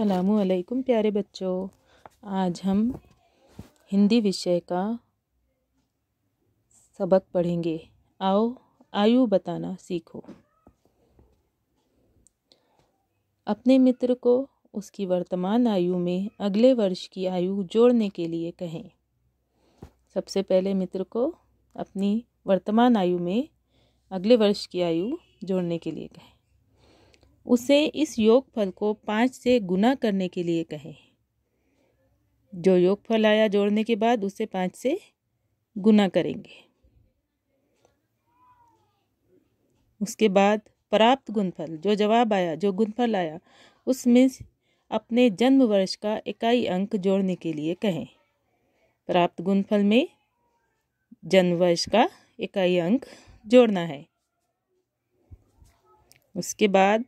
असलकुम प्यारे बच्चों आज हम हिंदी विषय का सबक पढ़ेंगे आओ आयु बताना सीखो अपने मित्र को उसकी वर्तमान आयु में अगले वर्ष की आयु जोड़ने के लिए कहें सबसे पहले मित्र को अपनी वर्तमान आयु में अगले वर्ष की आयु जोड़ने के लिए कहें उसे इस योग फल को पाँच से गुना करने के लिए कहे जो योग फल आया जोड़ने के बाद उसे पाँच से गुना करेंगे उसके बाद प्राप्त गुणफल जो जवाब आया जो गुणफल आया उसमें अपने जन्म वर्ष का इकाई अंक जोड़ने के लिए कहें प्राप्त गुणफल में जन्म वर्ष का इकाई अंक जोड़ना है उसके बाद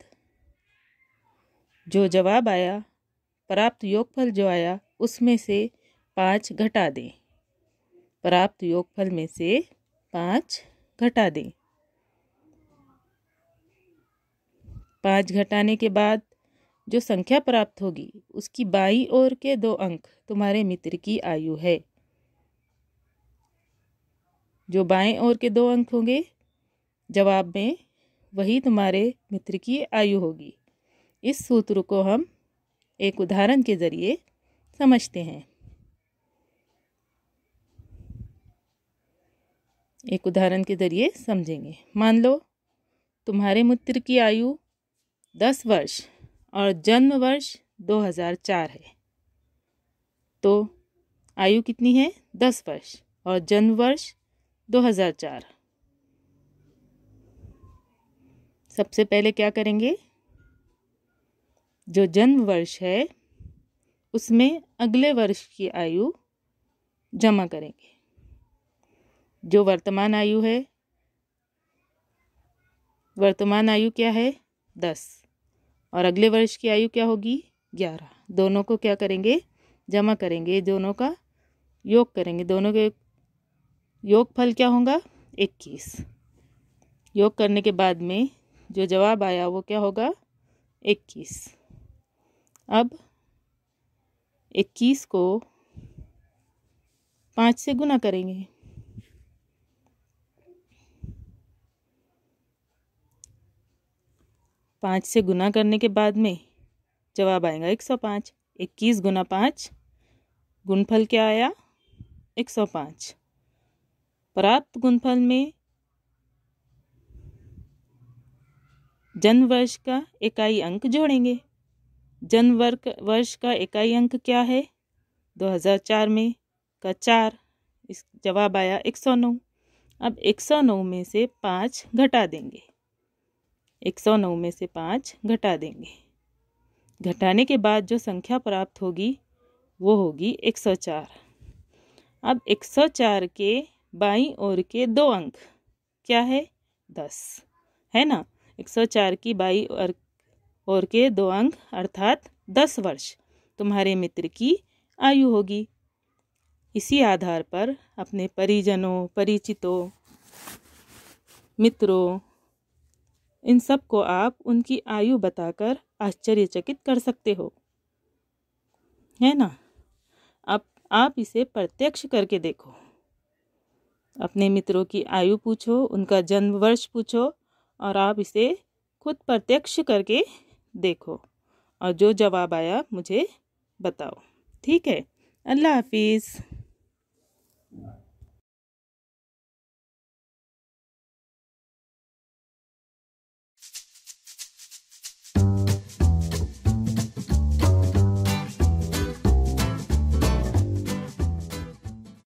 जो जवाब आया प्राप्त योगफल जो आया उसमें से पाँच घटा दें प्राप्त योगफल में से पाँच घटा दें पाँच घटाने के बाद जो संख्या प्राप्त होगी उसकी बाई ओर के दो अंक तुम्हारे मित्र की आयु है जो बाएं ओर के दो अंक होंगे जवाब में वही तुम्हारे मित्र की आयु होगी इस सूत्र को हम एक उदाहरण के ज़रिए समझते हैं एक उदाहरण के ज़रिए समझेंगे मान लो तुम्हारे मित्र की आयु दस वर्ष और जन्म वर्ष दो हज़ार चार है तो आयु कितनी है दस वर्ष और जन्म वर्ष दो हज़ार चार सबसे पहले क्या करेंगे जो जन्म वर्ष है उसमें अगले वर्ष की आयु जमा करेंगे जो वर्तमान आयु है वर्तमान आयु क्या है दस और अगले वर्ष की आयु क्या होगी ग्यारह दोनों को क्या करेंगे जमा करेंगे दोनों का योग करेंगे दोनों के योग फल क्या होगा इक्कीस योग करने के बाद में जो जवाब आया वो क्या होगा इक्कीस अब इक्कीस को पाँच से गुना करेंगे पाँच से गुना करने के बाद में जवाब आएगा एक सौ पाँच इक्कीस गुना पाँच गुणफल क्या आया एक सौ पाँच प्राप्त गुणफल में जन्म वर्ष का इकाई अंक जोड़ेंगे जन्म वर्ष का इकाई अंक क्या है 2004 में का चार इस जवाब आया 109 अब 109 में से पाँच घटा देंगे 109 में से पाँच घटा देंगे घटाने के बाद जो संख्या प्राप्त होगी वो होगी 104 अब 104 के बाई और के दो अंक क्या है 10 है ना 104 की बाई और और के दो अंक अर्थात दस वर्ष तुम्हारे मित्र की आयु होगी इसी आधार पर अपने परिजनों परिचितों मित्रों इन सब को आप उनकी आयु बताकर आश्चर्यचकित कर सकते हो है ना अब आप इसे प्रत्यक्ष करके देखो अपने मित्रों की आयु पूछो उनका जन्म वर्ष पूछो और आप इसे खुद प्रत्यक्ष करके देखो और जो जवाब आया मुझे बताओ ठीक है अल्लाह हाफिज़